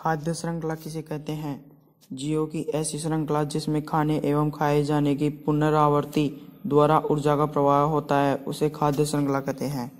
खाद्य श्रृंखला किसे कहते हैं जियो की ऐसी श्रृंखला जिसमें खाने एवं खाए जाने की पुनरावृत्ति द्वारा ऊर्जा का प्रवाह होता है उसे खाद्य श्रृंखला कहते हैं